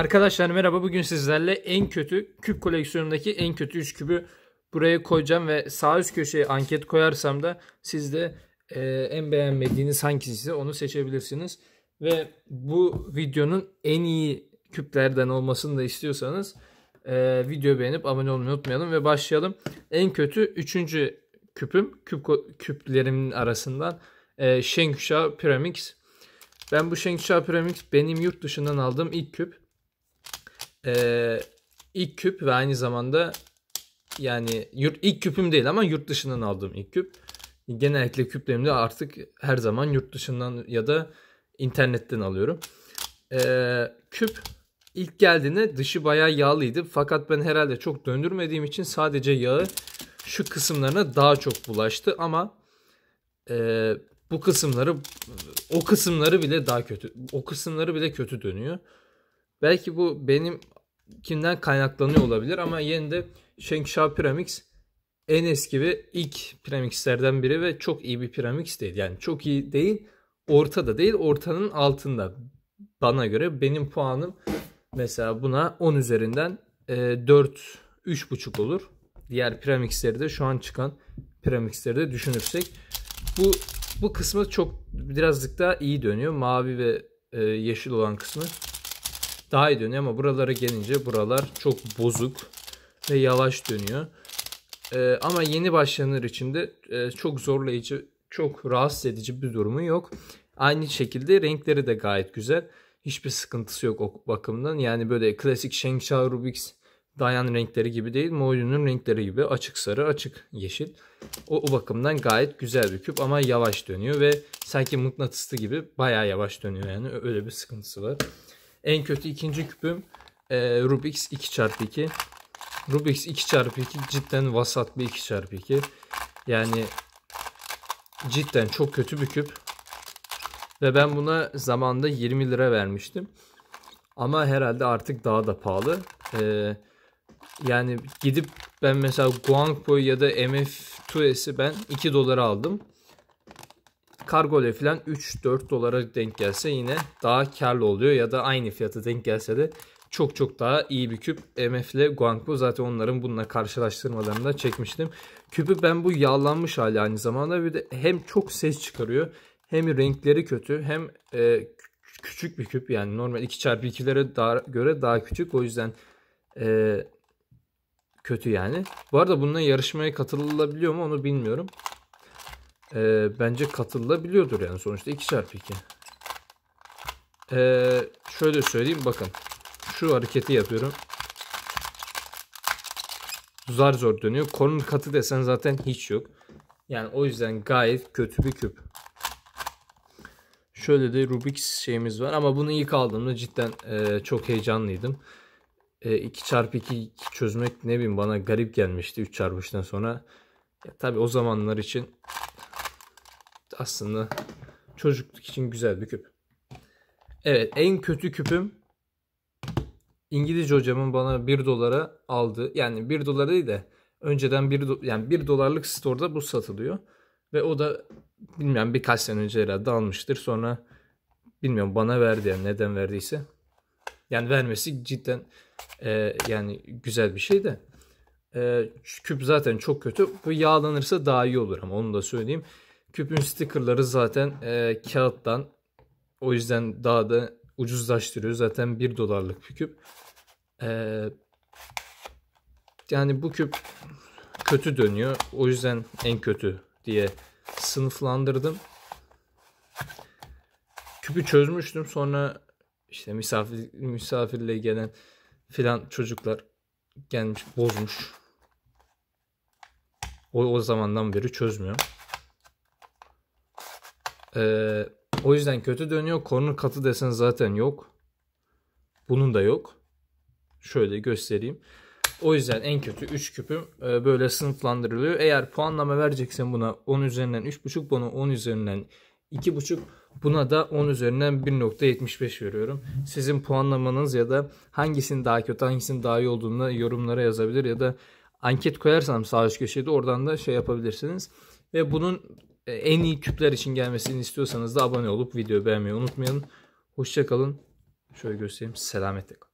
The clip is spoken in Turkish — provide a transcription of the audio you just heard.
Arkadaşlar merhaba bugün sizlerle en kötü küp koleksiyonumdaki en kötü 3 kübü buraya koyacağım ve sağ üst köşeye anket koyarsam da sizde e, en beğenmediğiniz hangisi onu seçebilirsiniz. Ve bu videonun en iyi küplerden olmasını da istiyorsanız e, video beğenip abone olmayı unutmayalım ve başlayalım. En kötü 3. küpüm küp küplerimin arasından e, Shengsha Pyramix. Ben bu Shengsha Pyramix benim yurt dışından aldığım ilk küp e, ilk küp ve aynı zamanda yani yurt, ilk küpüm değil ama yurt dışından aldığım ilk küp. Genellikle küplerimde artık her zaman yurt dışından ya da internetten alıyorum. E, küp ilk geldiğinde dışı bayağı yağlıydı. Fakat ben herhalde çok döndürmediğim için sadece yağı şu kısımlarına daha çok bulaştı ama e, bu kısımları o kısımları bile daha kötü. O kısımları bile kötü dönüyor. Belki bu benim kimden kaynaklanıyor olabilir ama yine de Shengsha Pyramix en eski ve ilk pyramixlerden biri ve çok iyi bir pyramix değil. Yani çok iyi değil, ortada değil, ortanın altında. Bana göre benim puanım mesela buna 10 üzerinden 4 e, 3.5 olur. Diğer piramixleri de şu an çıkan piramixleri de düşünürsek bu bu kısmı çok birazcık daha iyi dönüyor. Mavi ve e, yeşil olan kısmı daha iyi dönüyor ama buralara gelince buralar çok bozuk ve yavaş dönüyor. Ee, ama yeni başlayanlar için de e, çok zorlayıcı, çok rahatsız edici bir durumu yok. Aynı şekilde renkleri de gayet güzel. Hiçbir sıkıntısı yok o bakımdan. Yani böyle klasik Shengsha Rubik's Dayan renkleri gibi değil. Moyun'un renkleri gibi açık sarı, açık yeşil. O, o bakımdan gayet güzel bir küp ama yavaş dönüyor ve sanki mıknatıslı gibi bayağı yavaş dönüyor yani öyle bir sıkıntısı var. En kötü ikinci küpüm e, Rubik's 2x2. Rubik's 2x2 cidden vasat bir 2x2. Yani cidden çok kötü bir küp. Ve ben buna zamanda 20 lira vermiştim. Ama herhalde artık daha da pahalı. Ee, yani gidip ben mesela Guangpo ya da MF2S'i ben 2 dolara aldım. Kargo ile falan 3-4 dolara denk gelse yine daha karlı oluyor ya da aynı fiyata denk gelse de çok çok daha iyi bir küp. MF ile Guangpu zaten onların bununla karşılaştırmalarını da çekmiştim. Küpü ben bu yağlanmış hali aynı zamanda bir de hem çok ses çıkarıyor hem renkleri kötü hem e, küçük bir küp yani normal 2x2'lere daha, göre daha küçük o yüzden e, kötü yani. Bu arada bununla yarışmaya katılabiliyor mu onu bilmiyorum e, bence katılabiliyordur yani sonuçta 2 çarpı 2. E, ee, şöyle söyleyeyim bakın şu hareketi yapıyorum. Zar zor dönüyor. Korun katı desen zaten hiç yok. Yani o yüzden gayet kötü bir küp. Şöyle de Rubik's şeyimiz var ama bunu ilk aldığımda cidden e, çok heyecanlıydım. E, 2x2 çözmek ne bileyim bana garip gelmişti 3 çarpıştan sonra. Ya, tabii o zamanlar için aslında çocukluk için güzel bir küp. Evet en kötü küpüm İngilizce hocamın bana 1 dolara aldı. yani 1 dolara değil de önceden 1 do- yani 1 dolarlık store'da bu satılıyor. Ve o da bilmiyorum birkaç sene önce herhalde almıştır. Sonra bilmiyorum bana verdi yani neden verdiyse. Yani vermesi cidden e, yani güzel bir şey de. E, küp zaten çok kötü. Bu yağlanırsa daha iyi olur ama onu da söyleyeyim. Küpün stickerları zaten e, kağıttan. O yüzden daha da ucuzlaştırıyor. Zaten 1 dolarlık bir küp. E, yani bu küp kötü dönüyor. O yüzden en kötü diye sınıflandırdım. Küpü çözmüştüm. Sonra işte misafir misafirle gelen filan çocuklar gelmiş bozmuş. O, o zamandan beri çözmüyorum. Ee, o yüzden kötü dönüyor. Corner katı desen zaten yok. Bunun da yok. Şöyle göstereyim. O yüzden en kötü 3 küpüm e, böyle sınıflandırılıyor. Eğer puanlama vereceksen buna 10 üzerinden 3.5, buna 10 üzerinden 2.5, buna da 10 üzerinden 1.75 veriyorum. Sizin puanlamanız ya da hangisinin daha kötü, hangisinin daha iyi olduğunu yorumlara yazabilir ya da anket koyarsam sağ üst köşede oradan da şey yapabilirsiniz. Ve bunun e, en iyi küpler için gelmesini istiyorsanız da abone olup videoyu beğenmeyi unutmayın. Hoşçakalın. Şöyle göstereyim. Selametle kalın.